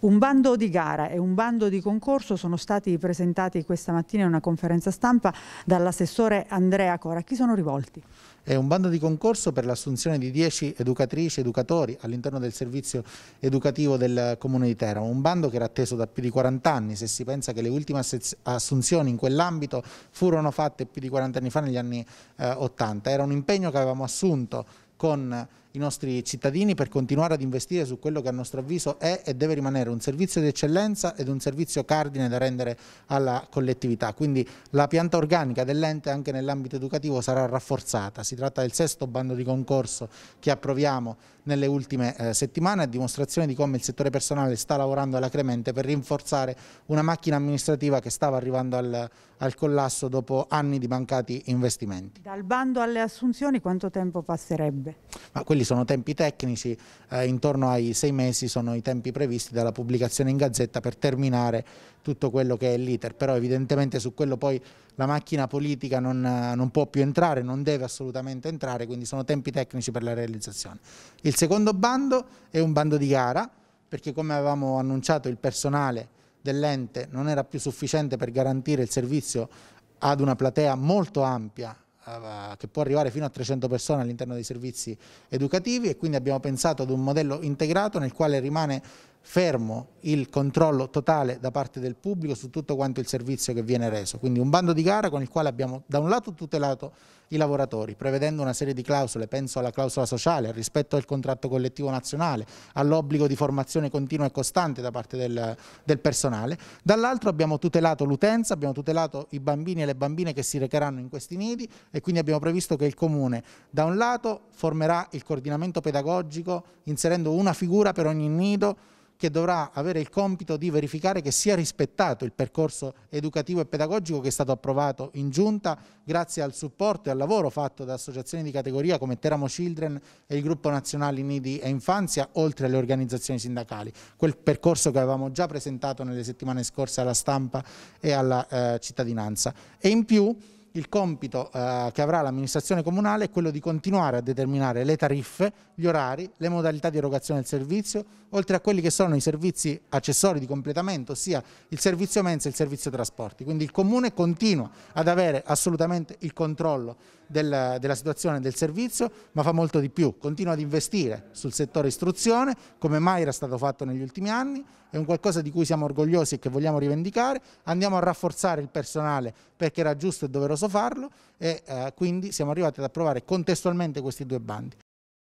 Un bando di gara e un bando di concorso sono stati presentati questa mattina in una conferenza stampa dall'assessore Andrea Cora. A chi sono rivolti? È un bando di concorso per l'assunzione di 10 educatrici e educatori all'interno del servizio educativo del Comune di Teramo, un bando che era atteso da più di 40 anni, se si pensa che le ultime assunzioni in quell'ambito furono fatte più di 40 anni fa negli anni eh, 80. Era un impegno che avevamo assunto con i nostri cittadini per continuare ad investire su quello che a nostro avviso è e deve rimanere un servizio di eccellenza ed un servizio cardine da rendere alla collettività. Quindi la pianta organica dell'ente anche nell'ambito educativo sarà rafforzata. Si tratta del sesto bando di concorso che approviamo nelle ultime eh, settimane a dimostrazione di come il settore personale sta lavorando alacremente per rinforzare una macchina amministrativa che stava arrivando al, al collasso dopo anni di mancati investimenti. Dal bando alle assunzioni quanto tempo passerebbe? quelli quelli sono tempi tecnici, eh, intorno ai sei mesi sono i tempi previsti dalla pubblicazione in gazzetta per terminare tutto quello che è l'iter, però evidentemente su quello poi la macchina politica non, eh, non, può più entrare, non deve assolutamente entrare, quindi sono tempi tecnici per la realizzazione. Il secondo bando è un bando di gara, perché come avevamo annunciato il personale dell'ente non era più sufficiente per garantire il servizio ad una platea molto ampia che può arrivare fino a 300 persone all'interno dei servizi educativi e quindi abbiamo pensato ad un modello integrato nel quale rimane fermo il controllo totale da parte del pubblico su tutto quanto il servizio che viene reso. Quindi un bando di gara con il quale abbiamo da un lato tutelato i lavoratori, prevedendo una serie di clausole, penso alla clausola sociale, al rispetto del contratto collettivo nazionale, all'obbligo di formazione continua e costante da parte del, del personale, dall'altro abbiamo tutelato l'utenza, abbiamo tutelato i bambini e le bambine che si recheranno in questi nidi e quindi abbiamo previsto che il Comune da un lato formerà il coordinamento pedagogico inserendo una figura per ogni nido, che dovrà avere il compito di verificare che sia rispettato il percorso educativo e pedagogico che è stato approvato in giunta grazie al supporto e al lavoro fatto da associazioni di categoria come Teramo Children e il gruppo nazionale Nidi e Infanzia, oltre alle organizzazioni sindacali. Quel percorso che avevamo già presentato nelle settimane scorse alla stampa e alla eh, cittadinanza. E in più il compito eh, che avrà l'amministrazione comunale è quello di continuare a determinare le tariffe, gli orari, le modalità di erogazione del servizio, oltre a quelli che sono i servizi accessori di completamento, ossia il servizio mensa e il servizio trasporti. Quindi il Comune continua ad avere assolutamente il controllo della, della situazione del servizio, ma fa molto di più. Continua ad investire sul settore istruzione, come mai era stato fatto negli ultimi anni, è un qualcosa di cui siamo orgogliosi e che vogliamo rivendicare. Andiamo a rafforzare il personale perché era giusto e doveroso farlo e eh, quindi siamo arrivati ad approvare contestualmente questi due bandi.